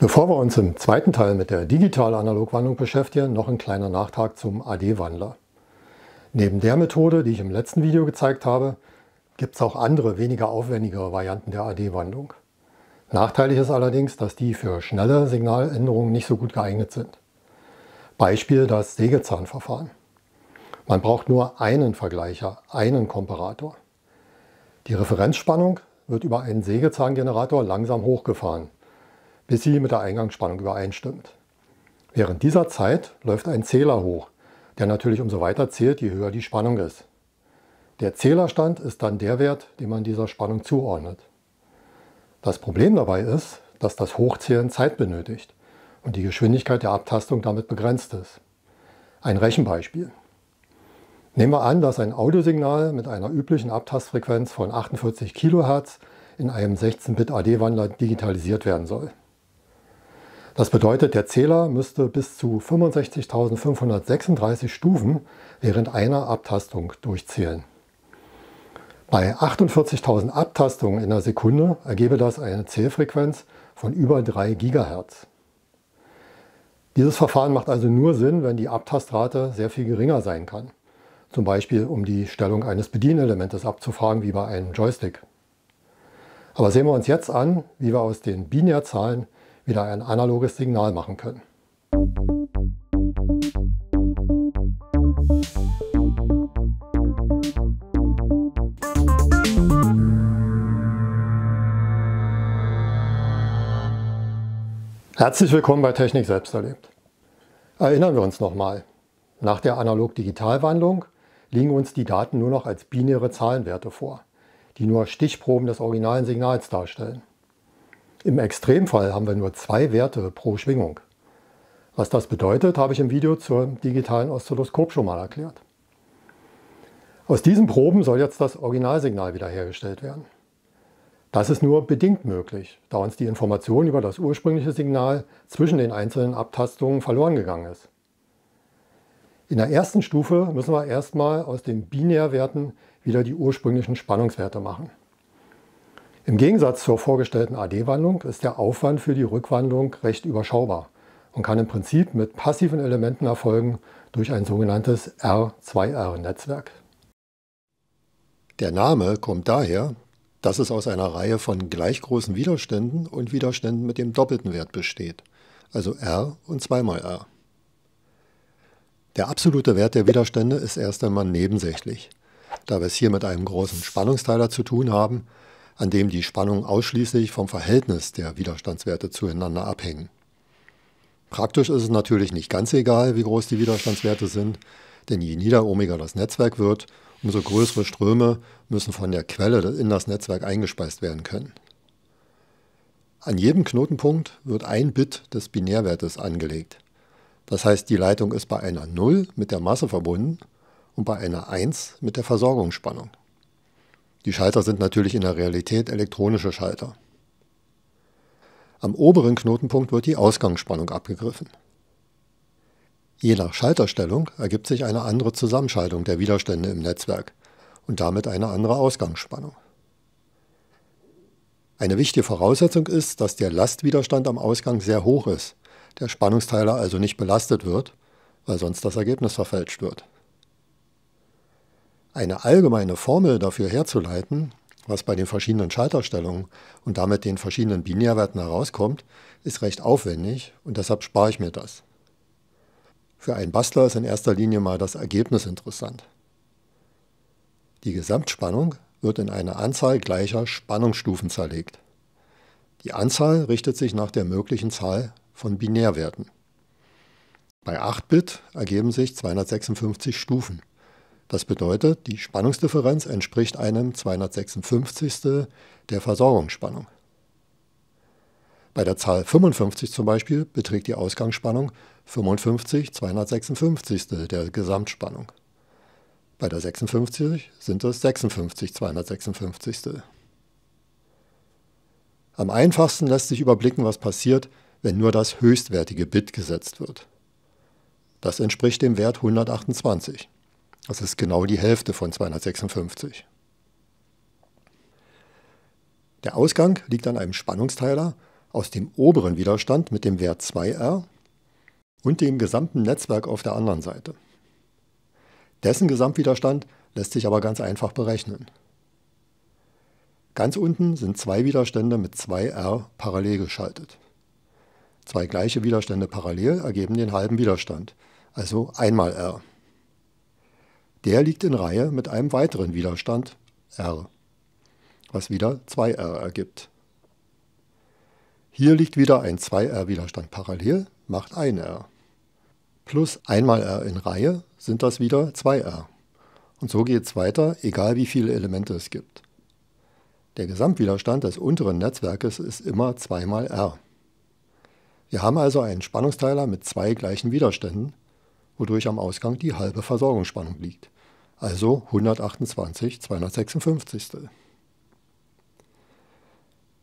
Bevor wir uns im zweiten Teil mit der Digital-Analog-Wandlung beschäftigen, noch ein kleiner Nachtrag zum AD-Wandler. Neben der Methode, die ich im letzten Video gezeigt habe, gibt es auch andere, weniger aufwendigere Varianten der AD-Wandlung. Nachteilig ist allerdings, dass die für schnelle Signaländerungen nicht so gut geeignet sind. Beispiel das Sägezahnverfahren. Man braucht nur einen Vergleicher, einen Komparator. Die Referenzspannung wird über einen Sägezahngenerator langsam hochgefahren bis sie mit der Eingangsspannung übereinstimmt. Während dieser Zeit läuft ein Zähler hoch, der natürlich umso weiter zählt, je höher die Spannung ist. Der Zählerstand ist dann der Wert, den man dieser Spannung zuordnet. Das Problem dabei ist, dass das Hochzählen Zeit benötigt und die Geschwindigkeit der Abtastung damit begrenzt ist. Ein Rechenbeispiel. Nehmen wir an, dass ein Audiosignal mit einer üblichen Abtastfrequenz von 48 kHz in einem 16-Bit-AD-Wandler digitalisiert werden soll. Das bedeutet, der Zähler müsste bis zu 65.536 Stufen während einer Abtastung durchzählen. Bei 48.000 Abtastungen in der Sekunde ergebe das eine Zählfrequenz von über 3 GHz. Dieses Verfahren macht also nur Sinn, wenn die Abtastrate sehr viel geringer sein kann. Zum Beispiel um die Stellung eines Bedienelementes abzufragen, wie bei einem Joystick. Aber sehen wir uns jetzt an, wie wir aus den Binärzahlen wieder ein analoges Signal machen können. Herzlich willkommen bei Technik Selbsterlebt. Erinnern wir uns nochmal. Nach der Analog-Digital-Wandlung liegen uns die Daten nur noch als binäre Zahlenwerte vor, die nur Stichproben des originalen Signals darstellen. Im Extremfall haben wir nur zwei Werte pro Schwingung. Was das bedeutet, habe ich im Video zum digitalen Oszilloskop schon mal erklärt. Aus diesen Proben soll jetzt das Originalsignal wiederhergestellt werden. Das ist nur bedingt möglich, da uns die Information über das ursprüngliche Signal zwischen den einzelnen Abtastungen verloren gegangen ist. In der ersten Stufe müssen wir erstmal aus den Binärwerten wieder die ursprünglichen Spannungswerte machen. Im Gegensatz zur vorgestellten AD-Wandlung ist der Aufwand für die Rückwandlung recht überschaubar und kann im Prinzip mit passiven Elementen erfolgen durch ein sogenanntes R2R-Netzwerk. Der Name kommt daher, dass es aus einer Reihe von gleich großen Widerständen und Widerständen mit dem doppelten Wert besteht, also R und 2 mal R. Der absolute Wert der Widerstände ist erst einmal nebensächlich, da wir es hier mit einem großen Spannungsteiler zu tun haben, an dem die Spannungen ausschließlich vom Verhältnis der Widerstandswerte zueinander abhängen. Praktisch ist es natürlich nicht ganz egal, wie groß die Widerstandswerte sind, denn je nieder Omega das Netzwerk wird, umso größere Ströme müssen von der Quelle in das Netzwerk eingespeist werden können. An jedem Knotenpunkt wird ein Bit des Binärwertes angelegt. Das heißt, die Leitung ist bei einer 0 mit der Masse verbunden und bei einer 1 mit der Versorgungsspannung. Die Schalter sind natürlich in der Realität elektronische Schalter. Am oberen Knotenpunkt wird die Ausgangsspannung abgegriffen. Je nach Schalterstellung ergibt sich eine andere Zusammenschaltung der Widerstände im Netzwerk und damit eine andere Ausgangsspannung. Eine wichtige Voraussetzung ist, dass der Lastwiderstand am Ausgang sehr hoch ist, der Spannungsteiler also nicht belastet wird, weil sonst das Ergebnis verfälscht wird. Eine allgemeine Formel dafür herzuleiten, was bei den verschiedenen Schalterstellungen und damit den verschiedenen Binärwerten herauskommt, ist recht aufwendig und deshalb spare ich mir das. Für einen Bastler ist in erster Linie mal das Ergebnis interessant. Die Gesamtspannung wird in eine Anzahl gleicher Spannungsstufen zerlegt. Die Anzahl richtet sich nach der möglichen Zahl von Binärwerten. Bei 8 Bit ergeben sich 256 Stufen. Das bedeutet, die Spannungsdifferenz entspricht einem 256. der Versorgungsspannung. Bei der Zahl 55 zum Beispiel beträgt die Ausgangsspannung 55 256. der Gesamtspannung. Bei der 56 sind es 56 256. Am einfachsten lässt sich überblicken, was passiert, wenn nur das höchstwertige Bit gesetzt wird. Das entspricht dem Wert 128. Das ist genau die Hälfte von 256. Der Ausgang liegt an einem Spannungsteiler aus dem oberen Widerstand mit dem Wert 2R und dem gesamten Netzwerk auf der anderen Seite. Dessen Gesamtwiderstand lässt sich aber ganz einfach berechnen. Ganz unten sind zwei Widerstände mit 2R parallel geschaltet. Zwei gleiche Widerstände parallel ergeben den halben Widerstand, also einmal R. Der liegt in Reihe mit einem weiteren Widerstand R, was wieder 2R ergibt. Hier liegt wieder ein 2R-Widerstand parallel, macht 1R. Plus einmal R in Reihe sind das wieder 2R. Und so geht es weiter, egal wie viele Elemente es gibt. Der Gesamtwiderstand des unteren Netzwerkes ist immer 2 mal R. Wir haben also einen Spannungsteiler mit zwei gleichen Widerständen, wodurch am Ausgang die halbe Versorgungsspannung liegt, also 128 256.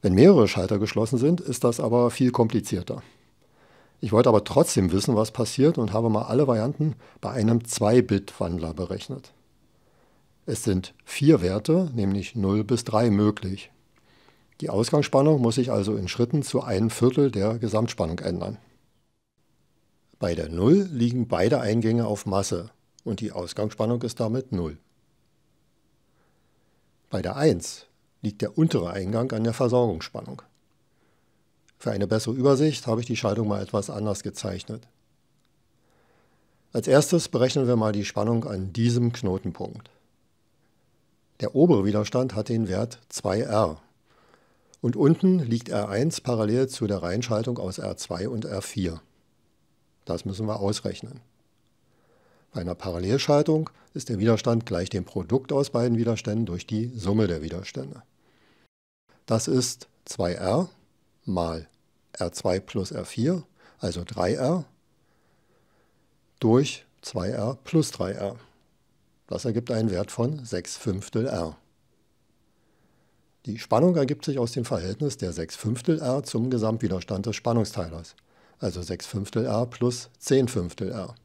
Wenn mehrere Schalter geschlossen sind, ist das aber viel komplizierter. Ich wollte aber trotzdem wissen, was passiert und habe mal alle Varianten bei einem 2-Bit-Wandler berechnet. Es sind vier Werte, nämlich 0 bis 3 möglich. Die Ausgangsspannung muss sich also in Schritten zu einem Viertel der Gesamtspannung ändern. Bei der 0 liegen beide Eingänge auf Masse und die Ausgangsspannung ist damit 0. Bei der 1 liegt der untere Eingang an der Versorgungsspannung. Für eine bessere Übersicht habe ich die Schaltung mal etwas anders gezeichnet. Als erstes berechnen wir mal die Spannung an diesem Knotenpunkt. Der obere Widerstand hat den Wert 2R und unten liegt R1 parallel zu der Reinschaltung aus R2 und R4. Das müssen wir ausrechnen. Bei einer Parallelschaltung ist der Widerstand gleich dem Produkt aus beiden Widerständen durch die Summe der Widerstände. Das ist 2r mal r2 plus r4, also 3r, durch 2r plus 3r. Das ergibt einen Wert von 6 Fünftel r. Die Spannung ergibt sich aus dem Verhältnis der 6 Fünftel r zum Gesamtwiderstand des Spannungsteilers also 6 Fünftel r plus 10 Fünftel r.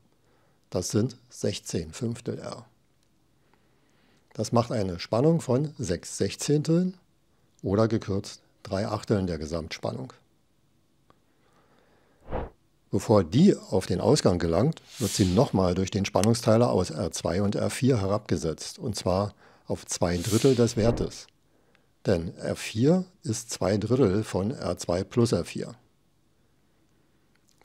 Das sind 16 Fünftel r. Das macht eine Spannung von 6 Sechzehnteln oder gekürzt 3 Achteln der Gesamtspannung. Bevor die auf den Ausgang gelangt, wird sie nochmal durch den Spannungsteiler aus R2 und R4 herabgesetzt, und zwar auf 2 Drittel des Wertes. Denn R4 ist 2 Drittel von R2 plus R4.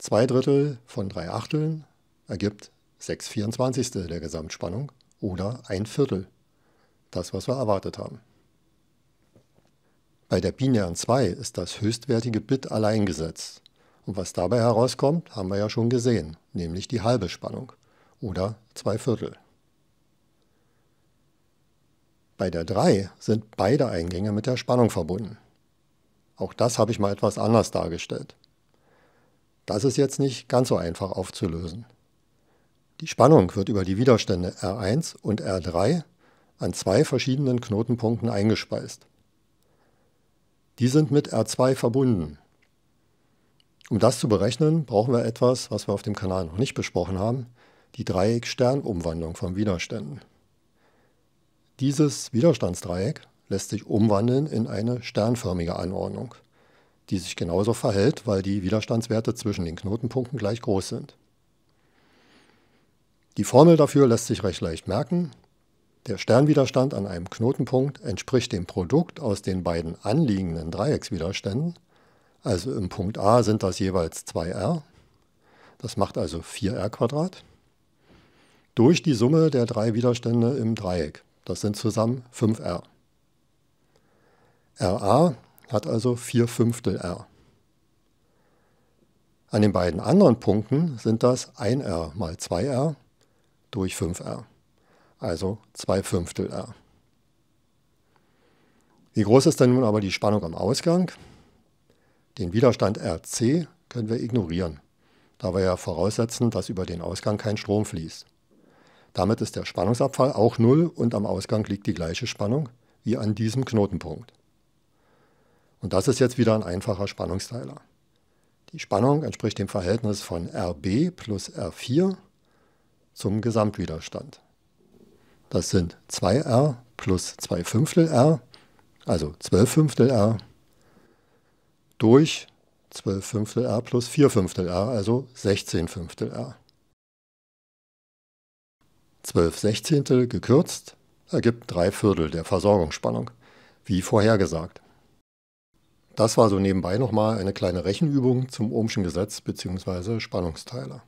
Zwei Drittel von drei Achteln ergibt 6 Vierundzwanzigste der Gesamtspannung oder ein Viertel. Das, was wir erwartet haben. Bei der binären 2 ist das höchstwertige Bit allein gesetzt. Und was dabei herauskommt, haben wir ja schon gesehen, nämlich die halbe Spannung oder zwei Viertel. Bei der 3 sind beide Eingänge mit der Spannung verbunden. Auch das habe ich mal etwas anders dargestellt. Das ist jetzt nicht ganz so einfach aufzulösen. Die Spannung wird über die Widerstände R1 und R3 an zwei verschiedenen Knotenpunkten eingespeist. Die sind mit R2 verbunden. Um das zu berechnen, brauchen wir etwas, was wir auf dem Kanal noch nicht besprochen haben, die Dreieck-Stern-Umwandlung von Widerständen. Dieses Widerstandsdreieck lässt sich umwandeln in eine sternförmige Anordnung die sich genauso verhält, weil die Widerstandswerte zwischen den Knotenpunkten gleich groß sind. Die Formel dafür lässt sich recht leicht merken. Der Sternwiderstand an einem Knotenpunkt entspricht dem Produkt aus den beiden anliegenden Dreieckswiderständen. Also im Punkt A sind das jeweils 2r. Das macht also 4r Durch die Summe der drei Widerstände im Dreieck. Das sind zusammen 5r. Ra hat also 4 Fünftel R. An den beiden anderen Punkten sind das 1R mal 2R durch 5R, also 2 Fünftel R. Wie groß ist denn nun aber die Spannung am Ausgang? Den Widerstand RC können wir ignorieren, da wir ja voraussetzen, dass über den Ausgang kein Strom fließt. Damit ist der Spannungsabfall auch 0 und am Ausgang liegt die gleiche Spannung wie an diesem Knotenpunkt. Und das ist jetzt wieder ein einfacher Spannungsteiler. Die Spannung entspricht dem Verhältnis von RB plus R4 zum Gesamtwiderstand. Das sind 2R plus 2 Fünftel R, also 12 Fünftel R, durch 12 Fünftel R plus 4 Fünftel R, also 16 Fünftel R. 12 Sechzehntel gekürzt ergibt 3 Viertel der Versorgungsspannung, wie vorhergesagt. Das war so nebenbei nochmal eine kleine Rechenübung zum Ohmschen Gesetz bzw. Spannungsteiler.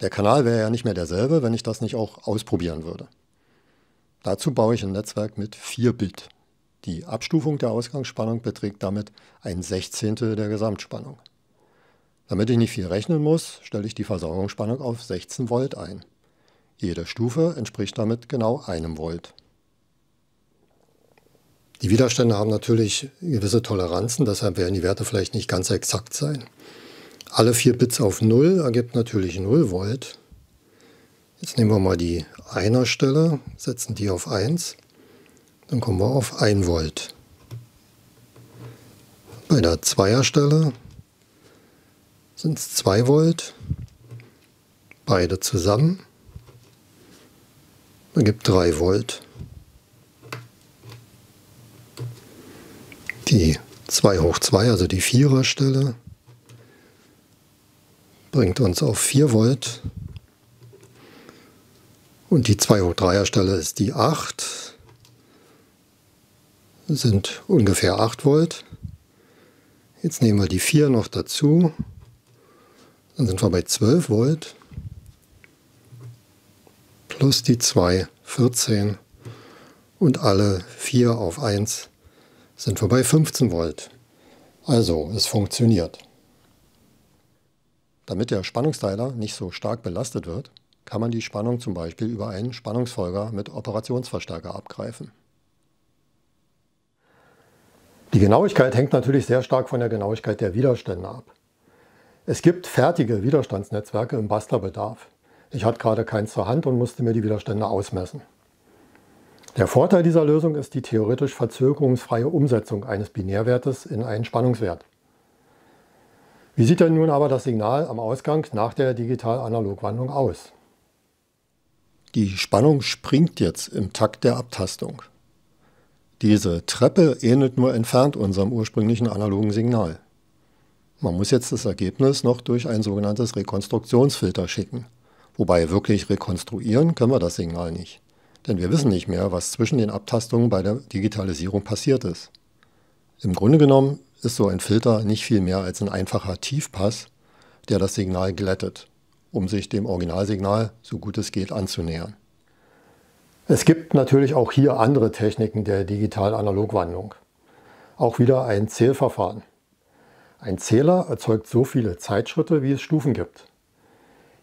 Der Kanal wäre ja nicht mehr derselbe, wenn ich das nicht auch ausprobieren würde. Dazu baue ich ein Netzwerk mit 4 Bit. Die Abstufung der Ausgangsspannung beträgt damit ein Sechzehntel der Gesamtspannung. Damit ich nicht viel rechnen muss, stelle ich die Versorgungsspannung auf 16 Volt ein. Jede Stufe entspricht damit genau einem Volt. Die Widerstände haben natürlich gewisse Toleranzen, deshalb werden die Werte vielleicht nicht ganz exakt sein. Alle vier Bits auf 0 ergibt natürlich 0 Volt. Jetzt nehmen wir mal die einer Stelle, setzen die auf 1, dann kommen wir auf 1 Volt. Bei der Zweier Stelle sind es 2 Volt, beide zusammen, ergibt 3 Volt. die 2 hoch 2, also die Viererstelle, bringt uns auf 4 Volt. Und die 2 hoch 3er Stelle ist die 8, das sind ungefähr 8 Volt. Jetzt nehmen wir die 4 noch dazu, dann sind wir bei 12 Volt plus die 2, 14 und alle 4 auf 1 sind wir bei 15 Volt. Also, es funktioniert. Damit der Spannungsteiler nicht so stark belastet wird, kann man die Spannung zum Beispiel über einen Spannungsfolger mit Operationsverstärker abgreifen. Die Genauigkeit hängt natürlich sehr stark von der Genauigkeit der Widerstände ab. Es gibt fertige Widerstandsnetzwerke im Bastlerbedarf. Ich hatte gerade keins zur Hand und musste mir die Widerstände ausmessen. Der Vorteil dieser Lösung ist die theoretisch verzögerungsfreie Umsetzung eines Binärwertes in einen Spannungswert. Wie sieht denn nun aber das Signal am Ausgang nach der Digital-Analog-Wandlung aus? Die Spannung springt jetzt im Takt der Abtastung. Diese Treppe ähnelt nur entfernt unserem ursprünglichen analogen Signal. Man muss jetzt das Ergebnis noch durch ein sogenanntes Rekonstruktionsfilter schicken. Wobei wirklich rekonstruieren können wir das Signal nicht. Denn wir wissen nicht mehr, was zwischen den Abtastungen bei der Digitalisierung passiert ist. Im Grunde genommen ist so ein Filter nicht viel mehr als ein einfacher Tiefpass, der das Signal glättet, um sich dem Originalsignal so gut es geht anzunähern. Es gibt natürlich auch hier andere Techniken der Digital-Analog-Wandlung. Auch wieder ein Zählverfahren. Ein Zähler erzeugt so viele Zeitschritte, wie es Stufen gibt.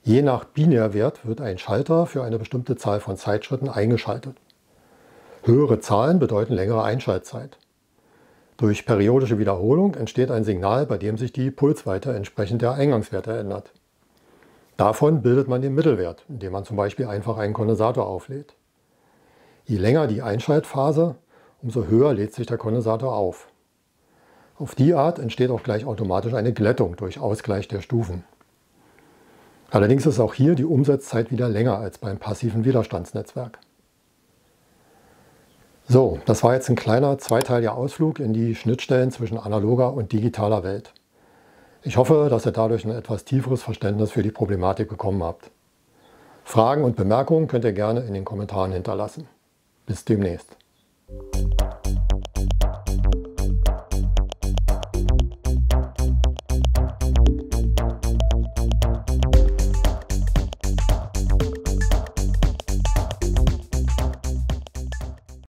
Je nach Binärwert wird ein Schalter für eine bestimmte Zahl von Zeitschritten eingeschaltet. Höhere Zahlen bedeuten längere Einschaltzeit. Durch periodische Wiederholung entsteht ein Signal, bei dem sich die Pulsweite entsprechend der Eingangswerte ändert. Davon bildet man den Mittelwert, indem man zum Beispiel einfach einen Kondensator auflädt. Je länger die Einschaltphase, umso höher lädt sich der Kondensator auf. Auf die Art entsteht auch gleich automatisch eine Glättung durch Ausgleich der Stufen. Allerdings ist auch hier die Umsatzzeit wieder länger als beim passiven Widerstandsnetzwerk. So, das war jetzt ein kleiner zweiteiliger Ausflug in die Schnittstellen zwischen analoger und digitaler Welt. Ich hoffe, dass ihr dadurch ein etwas tieferes Verständnis für die Problematik bekommen habt. Fragen und Bemerkungen könnt ihr gerne in den Kommentaren hinterlassen. Bis demnächst.